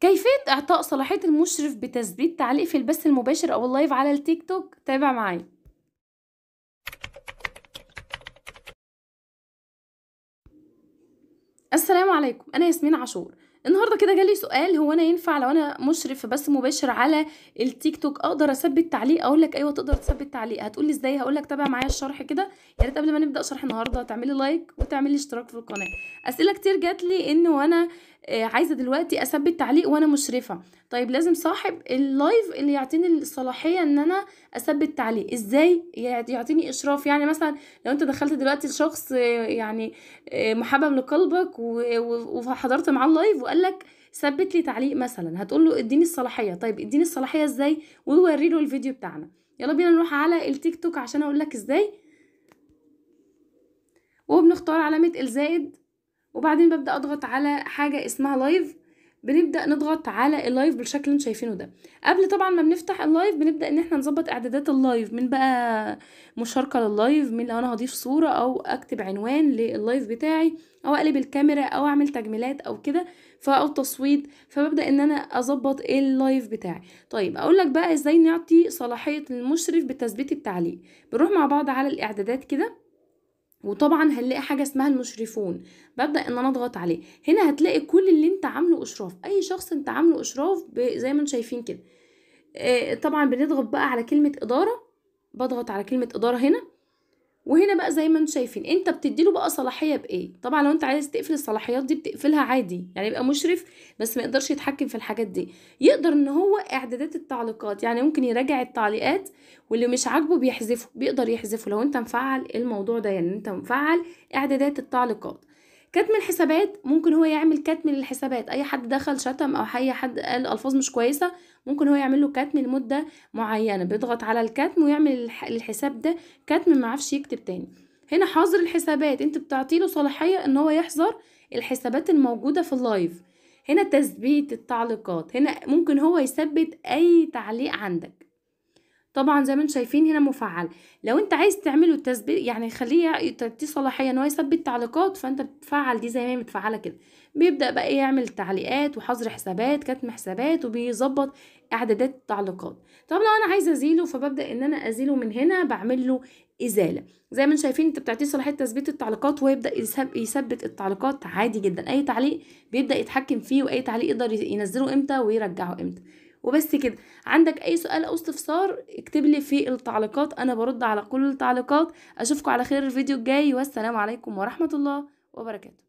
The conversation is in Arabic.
كيفية إعطاء صلاحية المشرف بتثبيت تعليق في البث المباشر أو اللايف على التيك توك تابع معايا السلام عليكم أنا ياسمين عاشور النهارده كده جالي سؤال هو انا ينفع لو انا مشرف في بث مباشر على التيك توك اقدر اثبت تعليق اقول لك ايوه تقدر تثبت تعليق هتقول لي ازاي هقول لك تابع معايا الشرح كده يا ريت قبل ما نبدا شرح النهارده تعملي لايك وتعملي اشتراك في القناه اسئله كتير جات لي أنا وانا آه، عايزه دلوقتي اثبت تعليق وانا مشرفه طيب لازم صاحب اللايف اللي يعطيني الصلاحيه ان انا اثبت تعليق ازاي يعطيني اشراف يعني مثلا لو انت دخلت دلوقتي لشخص آه، يعني آه، محبب لقلبك وحضرت معاه اللايف وقال لك ثبت لي تعليق مثلا هتقول له اديني الصلاحيه طيب اديني الصلاحيه ازاي ووري له الفيديو بتاعنا يلا بينا نروح على التيك توك عشان اقول لك ازاي وبنختار علامه الزائد وبعدين ببدا اضغط على حاجه اسمها لايف بنبدا نضغط على اللايف بالشكل اللي شايفينه ده قبل طبعا ما بنفتح اللايف بنبدا ان احنا نظبط اعدادات اللايف من بقى مشاركه لللايف من لو انا هضيف صوره او اكتب عنوان لللايف بتاعي او اقلب الكاميرا او اعمل تجميلات او كده او تصويت فببدا ان انا اظبط اللايف بتاعي طيب اقول لك بقى ازاي نعطي صلاحيه للمشرف بتثبيت التعليق بنروح مع بعض على الاعدادات كده وطبعا هنلاقي حاجه اسمها المشرفون ببدا ان انا اضغط عليه هنا هتلاقي كل اللي انت عامله اشراف اي شخص انت عامله اشراف زي ما انتم شايفين كده آه، طبعا بنضغط بقى على كلمه اداره بضغط على كلمه اداره هنا وهنا بقى زي ما انتم شايفين انت بتديله بقى صلاحيه بايه طبعا لو انت عايز تقفل الصلاحيات دي بتقفلها عادي يعني يبقى مشرف بس ما يقدرش يتحكم في الحاجات دي يقدر ان هو اعدادات التعليقات يعني ممكن يراجع التعليقات واللي مش عاجبه بيحذفه بيقدر يحذفه لو انت مفعل الموضوع ده يعني انت مفعل اعدادات التعليقات كتم الحسابات ممكن هو يعمل كتم للحسابات اي حد دخل شتم او اي حد قال الفاظ مش كويسه ممكن هو يعمل له كتم لمده معينه بيضغط على الكتم ويعمل الحساب ده كتم ما عرفش يكتب تاني هنا حظر الحسابات انت بتعطي له صلاحيه ان هو يحظر الحسابات الموجوده في اللايف هنا تثبيت التعليقات هنا ممكن هو يثبت اي تعليق عندك طبعا زي ما انتم شايفين هنا مفعل لو انت عايز تعمله تثبيت يعني خليه تدي صلاحيه ان هو يثبت تعليقات فانت بتفعل دي زي ما هي متفعله كده بيبدا بقى يعمل تعليقات وحظر حسابات كتم حسابات وبيظبط اعدادات التعليقات طب لو انا عايزه ازيله فببدا ان انا ازيله من هنا بعمل له ازاله زي ما انتم شايفين انت بتعطيه صلاحيه تثبيت التعليقات ويبدا يثبت التعليقات عادي جدا اي تعليق بيبدا يتحكم فيه واي تعليق يقدر ينزله امتى ويرجعه امتى وبس كده عندك اي سؤال او استفسار اكتب لي في التعليقات انا برد على كل التعليقات اشوفكم على خير الفيديو الجاي والسلام عليكم ورحمه الله وبركاته